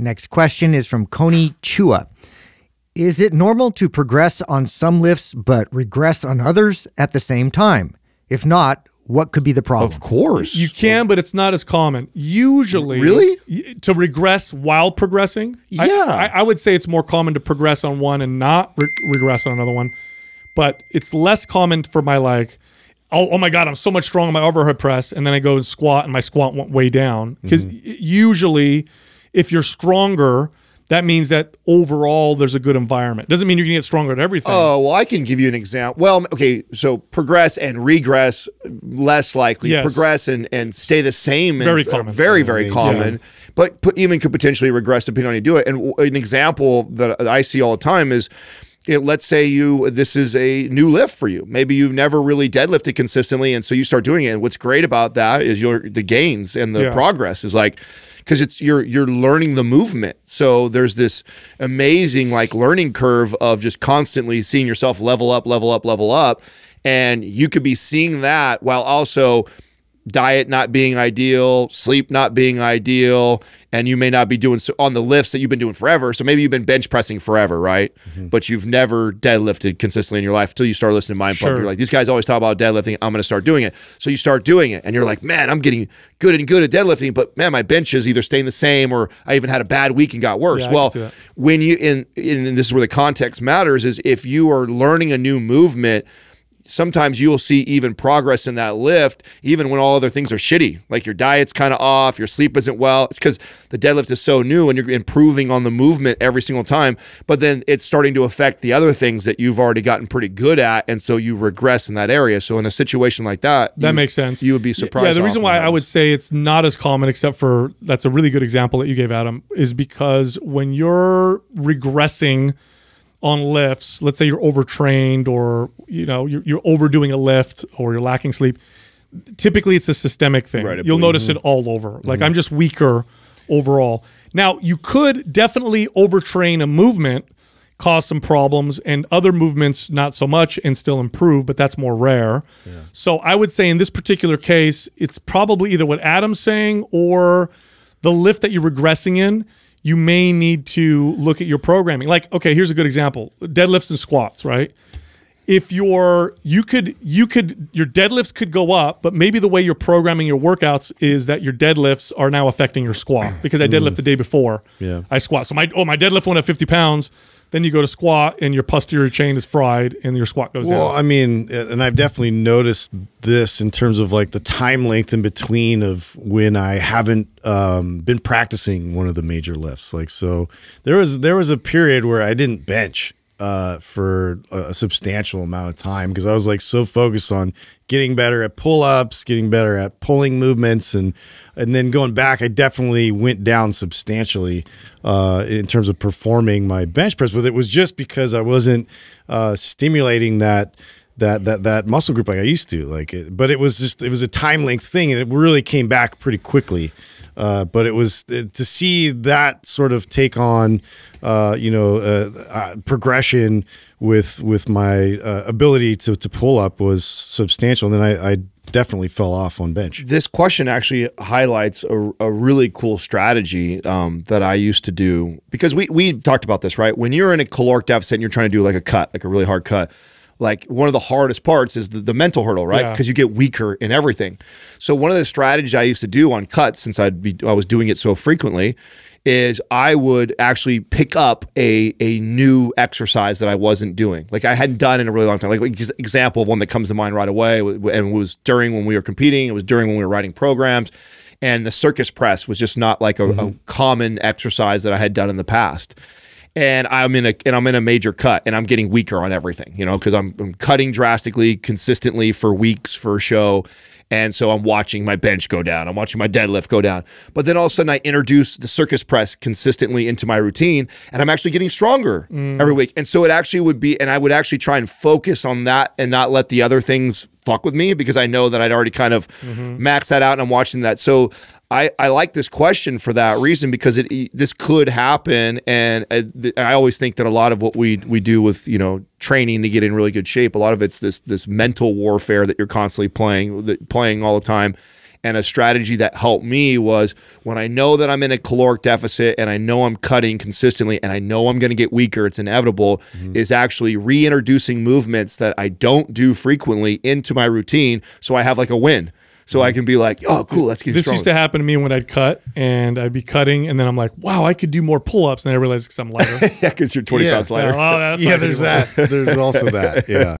Next question is from Coney Chua. Is it normal to progress on some lifts but regress on others at the same time? If not, what could be the problem? Of course. You can, but it's not as common. Usually. Really? To regress while progressing? Yeah. I, I would say it's more common to progress on one and not re regress on another one. But it's less common for my like, oh, oh my God, I'm so much stronger on my overhead press. And then I go and squat and my squat went way down. Because mm -hmm. usually – if you're stronger, that means that overall there's a good environment. Doesn't mean you're going to get stronger at everything. Oh, well, I can give you an example. Well, okay, so progress and regress less likely. Yes. Progress and, and stay the same. Very common. Very, very common. But, but even could potentially regress depending on how you do it. And an example that I see all the time is – let's say you this is a new lift for you. Maybe you've never really deadlifted consistently, and so you start doing it. what's great about that is your the gains and the yeah. progress is like because it's you're you're learning the movement. So there's this amazing like learning curve of just constantly seeing yourself level up, level up, level up, and you could be seeing that while also diet not being ideal, sleep not being ideal, and you may not be doing so on the lifts that you've been doing forever. So maybe you've been bench pressing forever, right? Mm -hmm. But you've never deadlifted consistently in your life until you start listening to Mind sure. Pump. You're like, these guys always talk about deadlifting. I'm going to start doing it. So you start doing it, and you're like, man, I'm getting good and good at deadlifting, but man, my bench is either staying the same or I even had a bad week and got worse. Yeah, well, when you in, in this is where the context matters is if you are learning a new movement sometimes you'll see even progress in that lift, even when all other things are shitty. Like your diet's kind of off, your sleep isn't well. It's because the deadlift is so new and you're improving on the movement every single time. But then it's starting to affect the other things that you've already gotten pretty good at. And so you regress in that area. So in a situation like that, that you, makes sense. You would be surprised. Yeah, the reason why I would say it's not as common, except for that's a really good example that you gave, Adam, is because when you're regressing, on lifts, let's say you're overtrained or you know you're, you're overdoing a lift or you're lacking sleep, typically it's a systemic thing. Right, You'll notice mm -hmm. it all over. Like mm -hmm. I'm just weaker overall. Now you could definitely overtrain a movement, cause some problems, and other movements not so much and still improve, but that's more rare. Yeah. So I would say in this particular case, it's probably either what Adam's saying or the lift that you're regressing in you may need to look at your programming. Like, okay, here's a good example: deadlifts and squats, right? If your you could you could your deadlifts could go up, but maybe the way you're programming your workouts is that your deadlifts are now affecting your squat because I mm. deadlift the day before. Yeah, I squat. So my oh my deadlift went up 50 pounds then you go to squat and your posterior chain is fried and your squat goes well, down. Well, I mean, and I've definitely noticed this in terms of like the time length in between of when I haven't um, been practicing one of the major lifts. Like so, there was there was a period where I didn't bench uh, for a substantial amount of time because I was like so focused on getting better at pull ups, getting better at pulling movements, and and then going back, I definitely went down substantially uh, in terms of performing my bench press. But it was just because I wasn't uh, stimulating that that that that muscle group like I used to like it, but it was just it was a time length thing and it really came back pretty quickly. Uh, but it was it, uh, to see that sort of take on uh, you know uh, uh progression with with my uh, ability to, to pull up was substantial. And then I, I definitely fell off on bench. This question actually highlights a, a really cool strategy um, that I used to do because we we talked about this right when you're in a caloric deficit and you're trying to do like a cut like a really hard cut like one of the hardest parts is the, the mental hurdle, right? Because yeah. you get weaker in everything. So one of the strategies I used to do on cuts, since I'd be I was doing it so frequently, is I would actually pick up a a new exercise that I wasn't doing, like I hadn't done in a really long time. Like, like example of one that comes to mind right away, and was during when we were competing. It was during when we were writing programs, and the circus press was just not like a, mm -hmm. a common exercise that I had done in the past and I'm in a and I'm in a major cut and I'm getting weaker on everything, you know, because I'm, I'm cutting drastically, consistently for weeks for a show and so I'm watching my bench go down. I'm watching my deadlift go down. But then all of a sudden I introduce the circus press consistently into my routine and I'm actually getting stronger mm. every week. And so it actually would be, and I would actually try and focus on that and not let the other things fuck with me because I know that I'd already kind of mm -hmm. maxed that out and I'm watching that. So I, I like this question for that reason because it this could happen and I, uh, I always think that a lot of what we we do with you know training to get in really good shape. A lot of it's this this mental warfare that you're constantly playing playing all the time. And a strategy that helped me was when I know that I'm in a caloric deficit and I know I'm cutting consistently and I know I'm going to get weaker, it's inevitable, mm -hmm. is actually reintroducing movements that I don't do frequently into my routine. So I have like a win so I can be like, oh, cool, let's get. This used to happen to me when I'd cut, and I'd be cutting, and then I'm like, wow, I could do more pull-ups, and I realized because I'm lighter. yeah, because you're 20 yeah. pounds lighter. Oh, yeah, there's that. There's also that. Yeah.